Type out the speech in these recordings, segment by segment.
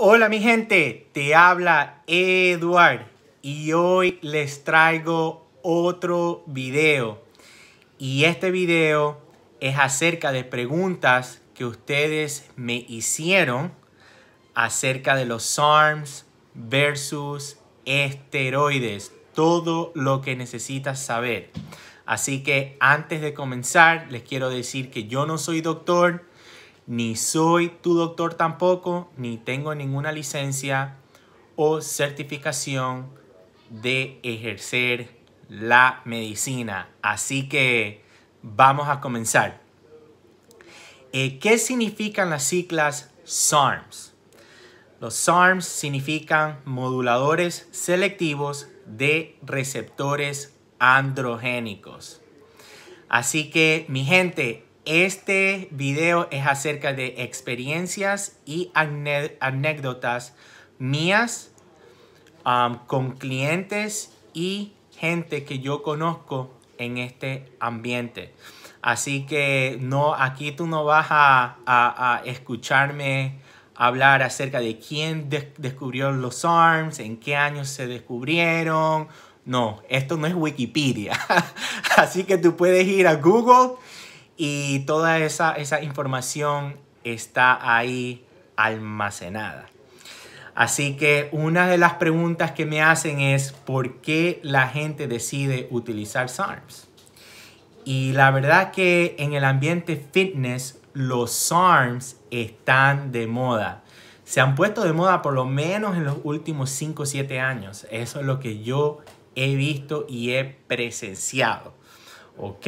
Hola mi gente, te habla Eduard y hoy les traigo otro video. Y este video es acerca de preguntas que ustedes me hicieron acerca de los SARMs versus esteroides. Todo lo que necesitas saber. Así que antes de comenzar, les quiero decir que yo no soy doctor, ni soy tu doctor tampoco, ni tengo ninguna licencia o certificación de ejercer la medicina. Así que vamos a comenzar. Eh, ¿Qué significan las siglas SARMS? Los SARMS significan moduladores selectivos de receptores androgénicos. Así que, mi gente, este video es acerca de experiencias y anécdotas mías um, con clientes y gente que yo conozco en este ambiente. Así que no, aquí tú no vas a, escucharme hablar acerca de quién descubrió los ARMS, en qué años se descubrieron. No, esto no es Wikipedia. Así que tú puedes ir a Google y toda esa, esa información está ahí almacenada. Así que una de las preguntas que me hacen es por qué la gente decide utilizar SARMs. Y la verdad que en el ambiente fitness los SARMs están de moda. Se han puesto de moda por lo menos en los últimos 5 o 7 años. Eso es lo que yo he visto y he presenciado. ¿Ok?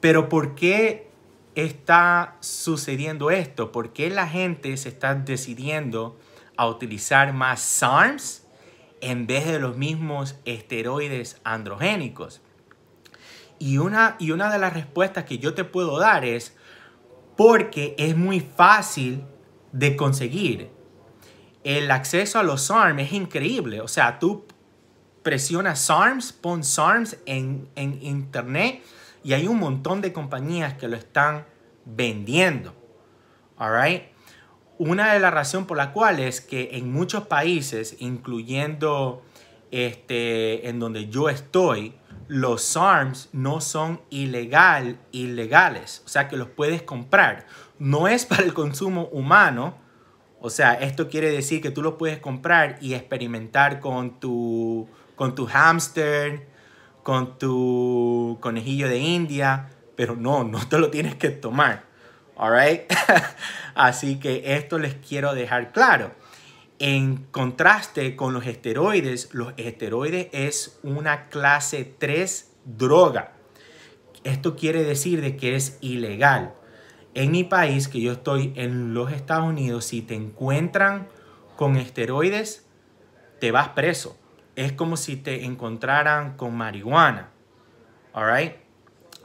Pero ¿por qué está sucediendo esto? ¿Por qué la gente se está decidiendo a utilizar más SARMs en vez de los mismos esteroides androgénicos? Y una, y una de las respuestas que yo te puedo dar es porque es muy fácil de conseguir. El acceso a los SARMs es increíble. O sea, tú presionas SARMs, pon SARMs en, en internet y hay un montón de compañías que lo están vendiendo. Una de las razones por la cual es que en muchos países, incluyendo este, en donde yo estoy, los arms no son ilegal, ilegales, o sea que los puedes comprar. No es para el consumo humano, o sea, esto quiere decir que tú los puedes comprar y experimentar con tu, con tu hamster, con tu conejillo de India, pero no, no te lo tienes que tomar. Así que esto les quiero dejar claro. En contraste con los esteroides, los esteroides es una clase 3 droga. Esto quiere decir de que es ilegal. En mi país, que yo estoy en los Estados Unidos, si te encuentran con esteroides, te vas preso es como si te encontraran con marihuana. All right?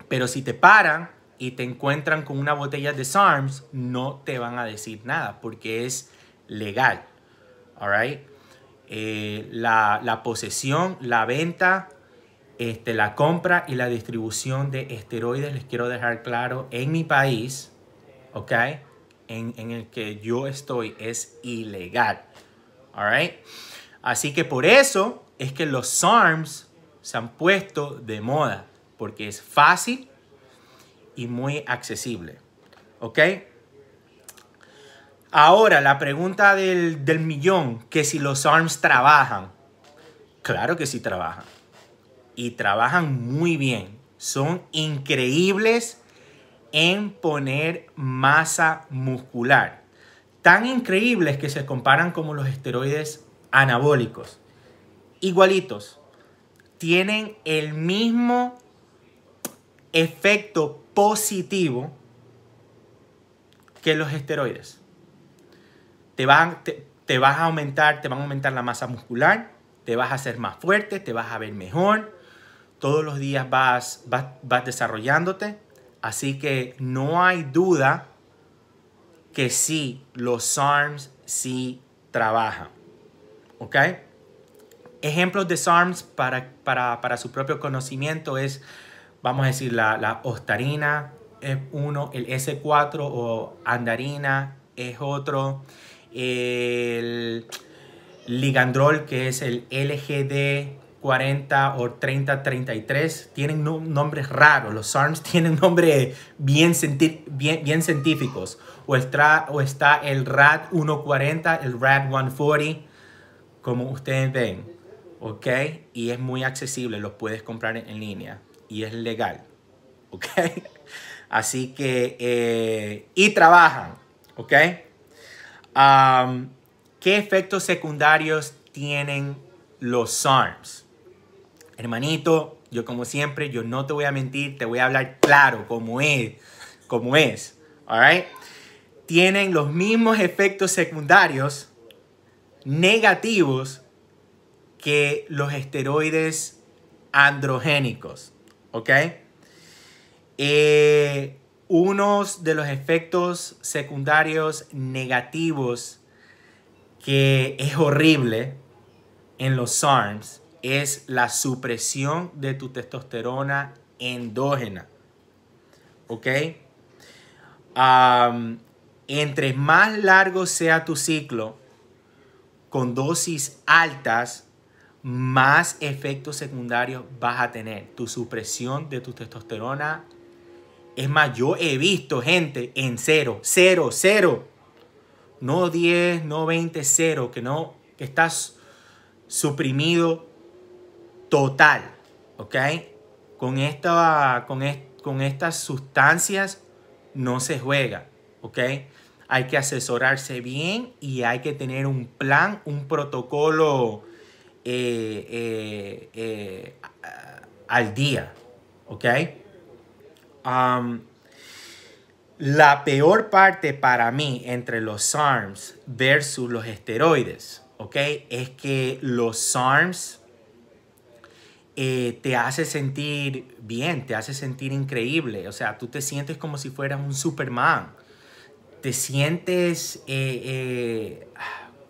Pero si te paran y te encuentran con una botella de SARMS, no te van a decir nada porque es legal. All right? Eh, la, posesión, la venta, este, la compra y la distribución de esteroides, les quiero dejar claro, en mi país, ¿ok? En, en el que yo estoy es ilegal. All right? Así que por eso es que los arms se han puesto de moda, porque es fácil y muy accesible. ¿Ok? Ahora, la pregunta del, del millón, que si los arms trabajan. Claro que sí trabajan. Y trabajan muy bien. Son increíbles en poner masa muscular. Tan increíbles que se comparan como los esteroides anabólicos, igualitos, tienen el mismo efecto positivo que los esteroides. Te, van, te, vas a aumentar, te van a aumentar la masa muscular, te vas a hacer más fuerte, te vas a ver mejor, todos los días vas, vas, desarrollándote. Así que no hay duda que sí, los arms sí trabajan. Ejemplos de SARMs para, su propio conocimiento es, vamos a decir, la, la ostarina es uno, el S4 o andarina es otro, el ligandrol que es el LGD 40 o 3033 tienen nombres raros. Los SARMs tienen nombres bien, bien, científicos. O, o está el RAD 140, el RAD 140 como ustedes ven, ¿ok? Y es muy accesible, los puedes comprar en, línea y es legal, ¿ok? Así que, eh, y trabajan, ¿ok? ¿Qué efectos secundarios tienen los SARMs? Hermanito, yo como siempre, yo no te voy a mentir, te voy a hablar claro como es, como es, ¿Alright? Tienen los mismos efectos secundarios negativos que los esteroides androgénicos. ¿Ok? Eh, Uno de los efectos secundarios negativos que es horrible en los SARMs es la supresión de tu testosterona endógena. ¿Ok? entre más largo sea tu ciclo, con dosis altas, más efectos secundarios vas a tener. Tu supresión de tu testosterona. Es más, yo he visto gente en cero, cero, cero. No 10, no 20, cero, que no, que estás suprimido total, ¿ok? Con, esta, con, con estas sustancias no se juega, ¿ok? hay que asesorarse bien y hay que tener un plan, un protocolo eh, eh, eh, al día, ¿ok? Um, la peor parte para mí entre los SARMs versus los esteroides, ¿ok? Es que los SARMs te hace sentir bien, te hace sentir increíble. O sea, tú te sientes como si fueras un Superman te sientes, eh, eh,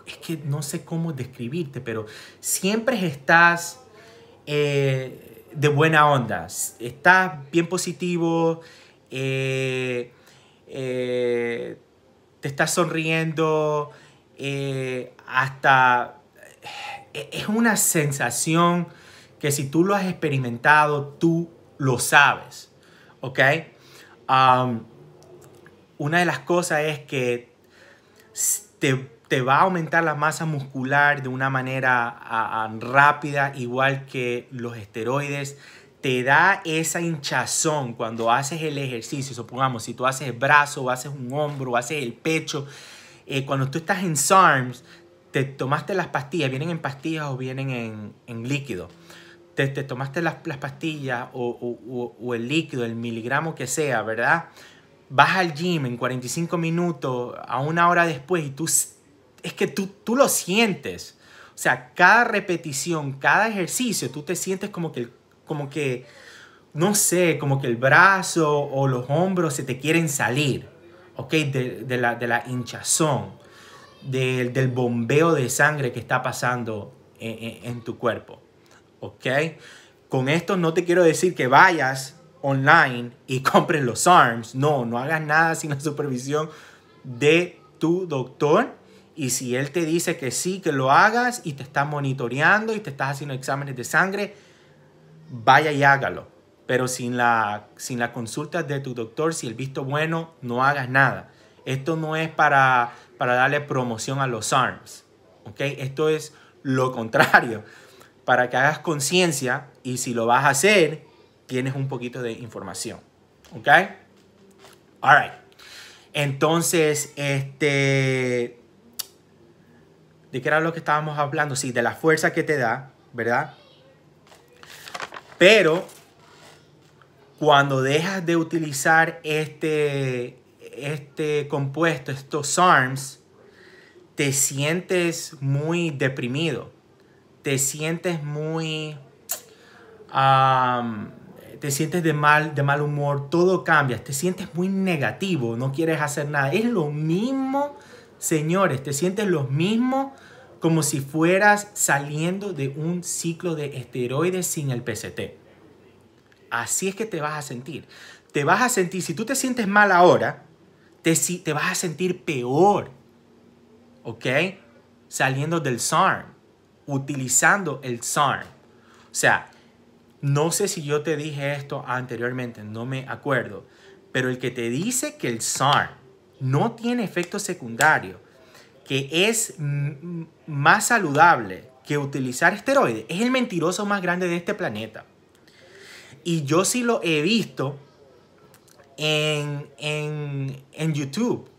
es que no sé cómo describirte, pero siempre estás eh, de buena onda, estás bien positivo, te estás sonriendo, hasta es una sensación que si tú lo has experimentado, tú lo sabes, ¿ok? Um, una de las cosas es que te, va a aumentar la masa muscular de una manera rápida, igual que los esteroides. Te da esa hinchazón cuando haces el ejercicio. Supongamos, si tú haces el brazo, o haces un hombro, haces el pecho. Eh, cuando tú estás en SARMS, te tomaste las pastillas, vienen en pastillas o vienen en, en líquido. Te, tomaste las, las pastillas o, el líquido, el miligramo que sea, ¿verdad? vas al gym en 45 minutos, a una hora después, y tú, es que tú, tú lo sientes. O sea, cada repetición, cada ejercicio, tú te sientes como que, como que, no sé, como que el brazo o los hombros se te quieren salir, ¿ok? De, de la, de la hinchazón, del bombeo de sangre que está pasando en, en tu cuerpo, ¿ok? Con esto no te quiero decir que vayas online y compres los ARMS. No, no hagas nada sin la supervisión de tu doctor. Y si él te dice que sí, que lo hagas y te está monitoreando y te estás haciendo exámenes de sangre, vaya y hágalo. Pero sin la, sin la consulta de tu doctor, si el visto bueno, no hagas nada. Esto no es para, para darle promoción a los ARMS. ¿okay? Esto es lo contrario. Para que hagas conciencia y si lo vas a hacer, tienes un poquito de información. ¿Ok? Alright. Entonces, este. ¿De qué era lo que estábamos hablando? Sí, de la fuerza que te da, ¿verdad? Pero cuando dejas de utilizar este, este compuesto, estos arms, te sientes muy deprimido, te sientes muy um, te sientes de mal, de mal humor, todo cambia, te sientes muy negativo, no quieres hacer nada. Es lo mismo, señores, te sientes lo mismo como si fueras saliendo de un ciclo de esteroides sin el PCT. Así es que te vas a sentir. Te vas a sentir, si tú te sientes mal ahora, te, te vas a sentir peor. ¿Ok? Saliendo del SARM, utilizando el SARM. O sea, no sé si yo te dije esto anteriormente, no me acuerdo, pero el que te dice que el SARM no tiene efecto secundario, que es más saludable que utilizar esteroides, es el mentiroso más grande de este planeta. Y yo sí lo he visto en, en YouTube.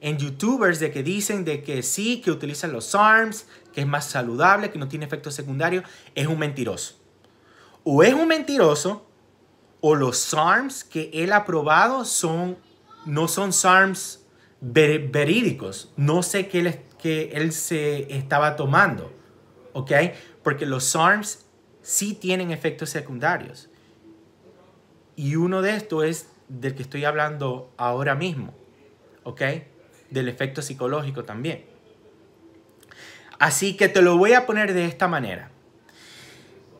En youtubers de que dicen de que sí, que utilizan los SARMs, que es más saludable, que no tiene efecto secundario, es un mentiroso o es un mentiroso o los SARMs que él ha probado son, no son SARMs verídicos. No sé qué él, él se estaba tomando, ¿ok? Porque los SARMs sí tienen efectos secundarios. Y uno de estos es del que estoy hablando ahora mismo, ¿ok? Del efecto psicológico también. Así que te lo voy a poner de esta manera.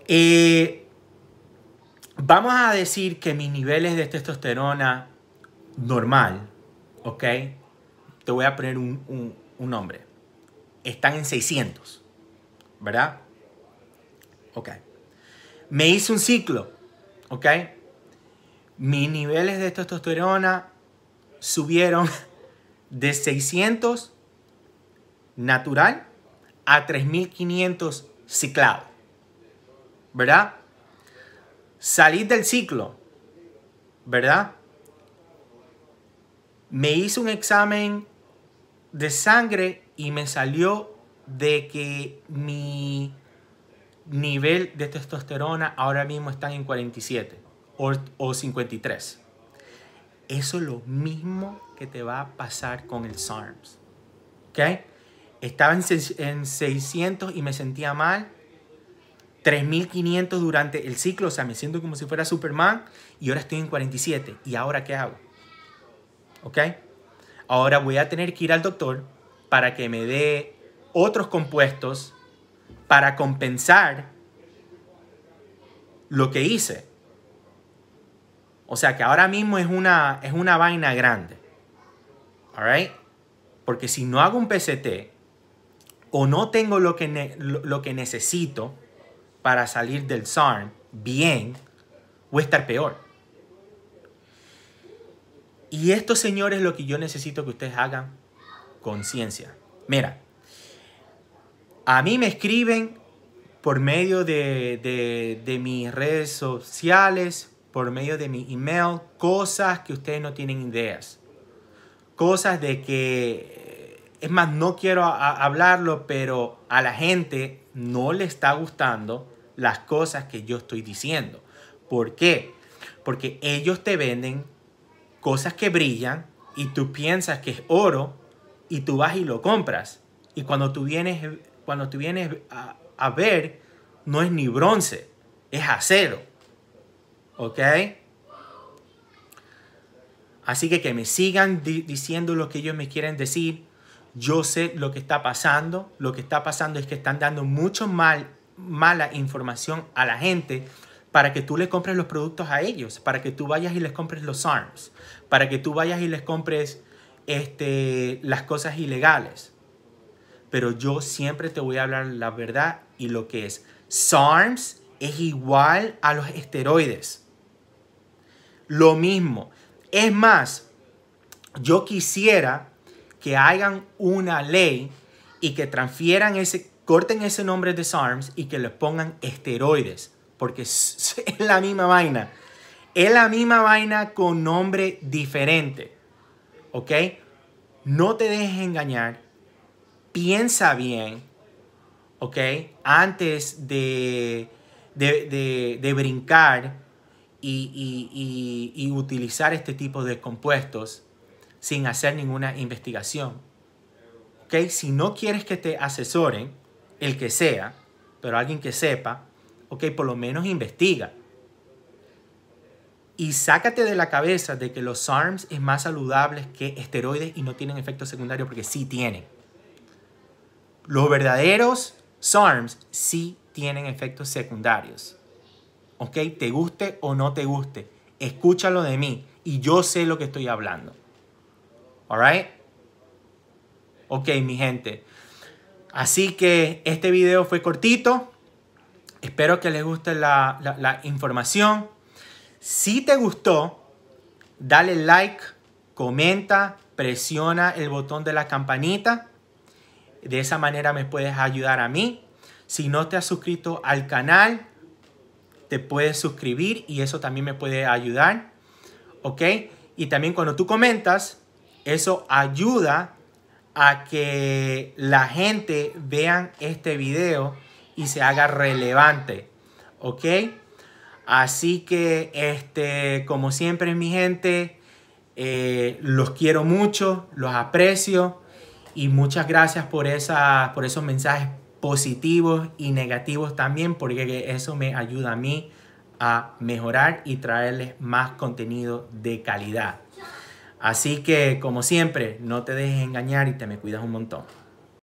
Eh, vamos a decir que mis niveles de testosterona normal, ¿ok? Te voy a poner un, nombre. Están en 600, ¿verdad? Ok. Me hice un ciclo, ¿ok? Mis niveles de testosterona subieron de 600 natural a 3500 ciclado. ¿Verdad? Salir del ciclo, ¿verdad? Me hice un examen de sangre y me salió de que mi nivel de testosterona ahora mismo está en 47 o, 53. Eso es lo mismo que te va a pasar con el SARMS. Estaba en, en 600 y me sentía mal 3.500 durante el ciclo, o sea, me siento como si fuera Superman y ahora estoy en 47. ¿Y ahora qué hago? ¿Ok? Ahora voy a tener que ir al doctor para que me dé otros compuestos para compensar lo que hice. O sea que ahora mismo es una, es una vaina grande. All Porque si no hago un PCT o no tengo lo que, lo que necesito, para salir del SARM bien o estar peor. Y esto, señores, es lo que yo necesito que ustedes hagan conciencia. Mira, a mí me escriben por medio de, mis redes sociales, por medio de mi email, cosas que ustedes no tienen ideas. Cosas de que, eh, es más, no quiero hablarlo, pero a la gente no le está gustando las cosas que yo estoy diciendo. ¿Por qué? Porque ellos te venden cosas que brillan y tú piensas que es oro y tú vas y lo compras. Y cuando tú vienes, cuando tú vienes a, ver, no es ni bronce, es acero. ¿Ok? Así que que me sigan diciendo lo que ellos me quieren decir. Yo sé lo que está pasando. Lo que está pasando es que están dando mucho mal mala información a la gente para que tú le compres los productos a ellos, para que tú vayas y les compres los arms, para que tú vayas y les compres este, las cosas ilegales. Pero yo siempre te voy a hablar la verdad y lo que es. SARMS es igual a los esteroides. Lo mismo. Es más, yo quisiera que hagan una ley y que transfieran ese, corten ese nombre de SARMS y que le pongan esteroides, porque es la misma vaina. Es la misma vaina con nombre diferente. ¿Ok? No te dejes engañar. Piensa bien. ¿Ok? Antes de, de, brincar y, y utilizar este tipo de compuestos sin hacer ninguna investigación. ¿Ok? Si no quieres que te asesoren, el que sea, pero alguien que sepa, ok, por lo menos investiga. Y sácate de la cabeza de que los SARMs es más saludables que esteroides y no tienen efectos secundarios porque sí tienen. Los verdaderos SARMs sí tienen efectos secundarios. ¿Ok? Te guste o no te guste. Escúchalo de mí y yo sé lo que estoy hablando. ¿Alright? Ok, mi gente. Así que este video fue cortito. Espero que les guste la, información. Si te gustó, dale like, comenta, presiona el botón de la campanita. De esa manera me puedes ayudar a mí. Si no te has suscrito al canal, te puedes suscribir y eso también me puede ayudar. ¿Ok? Y también cuando tú comentas, eso ayuda a que la gente vean este video y se haga relevante. ¿Ok? Así que, este, como siempre, mi gente, eh, los quiero mucho, los aprecio y muchas gracias por, por esos mensajes positivos y negativos también, porque eso me ayuda a mí a mejorar y traerles más contenido de calidad. Así que, como siempre, no te dejes engañar y te me cuidas un montón.